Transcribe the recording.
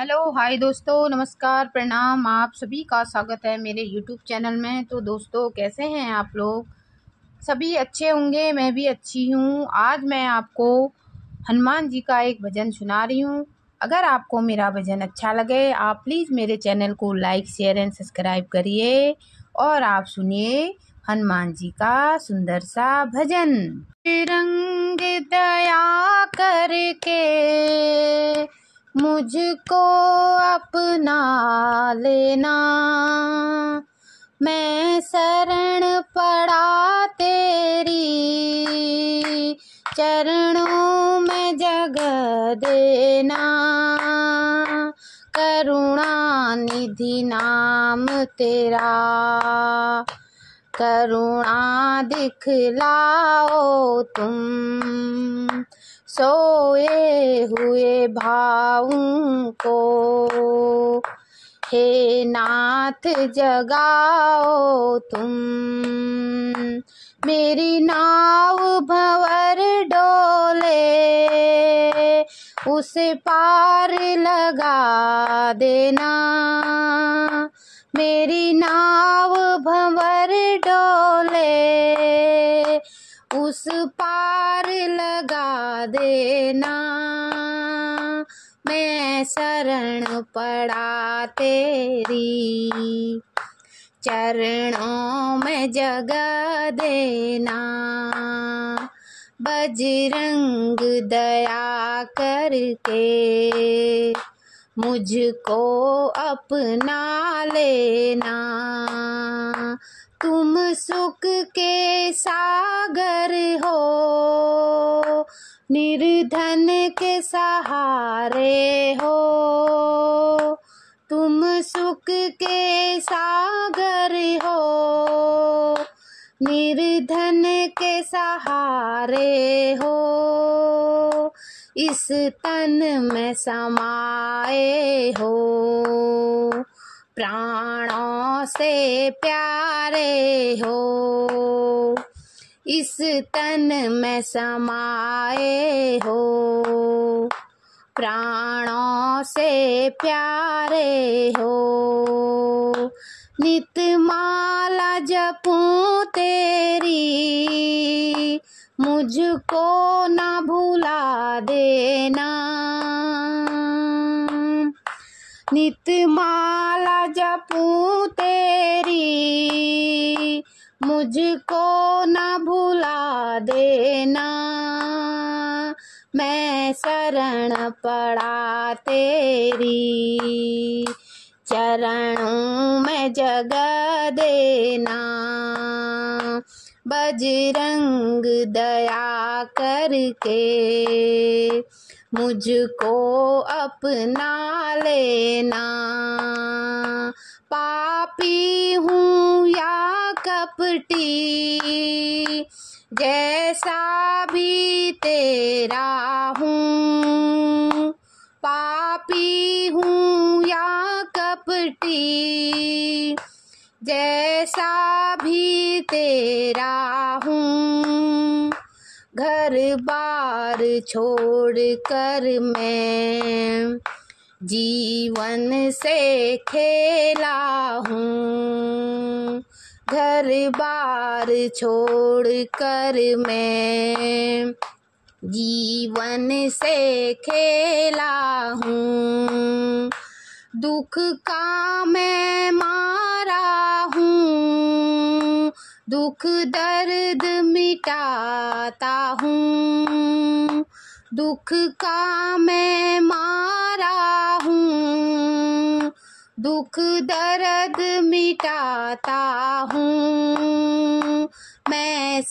hello hi दोस्तों नमस्कार प्रणाम आप सभी का स्वागत है मेरे यूट्यूब चैनल में तो दोस्तों कैसे हैं आप लोग सभी अच्छे होंगे मैं भी अच्छी हूँ आज मैं आपको हनुमान जी का एक भजन सुना रही हूँ अगर आपको मेरा भजन अच्छा लगे आप प्लीज़ मेरे चैनल को लाइक शेयर एंड सब्सक्राइब करिए और आप सुनिए हनुमान जी का सुंदर सा भजन रंग दया करके मुझको अपना लेना मैं शरण पड़ा तेरी चरणों में जग देना करुणा निधि नाम तेरा करुणा दिखलाओ तुम सोए हुए भाऊ को हे नाथ जगाओ तुम मेरी नाव भंवर डोले उसे पार लगा देना मेरी नाव भंवर डोले उस पार लगा देना मैं शरण पड़ा तेरी चरणों में जगह देना बजरंग दया करके मुझको अपना लेना तुम सुख के सागर हो निर्धन के सहारे हो तुम सुख के सागर हो निर्धन के सहारे हो इस तन में समाए हो प्राणों से प्यारे हो इस तन में समाए हो प्राणों से प्यारे हो नित माला जपू तेरी मुझको ना भुला देना नित माला जपू तेरी मुझको न भुला देना मैं शरण पड़ा तेरी चरणों में जग देना बजरंग दया करके मुझको अपना लेना पापी हूँ या कपटी जैसा भी तेरा हूँ पापी हूँ या कपटी जैसा भी तेरा हूँ घर बार छोड़ कर मैं जीवन से खेला हूँ घर बार छोड़ कर मैं जीवन से खेला हूँ दुख का मैं दुख दर्द मिटाता हूँ दुख का मैं मारा हूँ दुख दर्द मिटाता हूँ मैं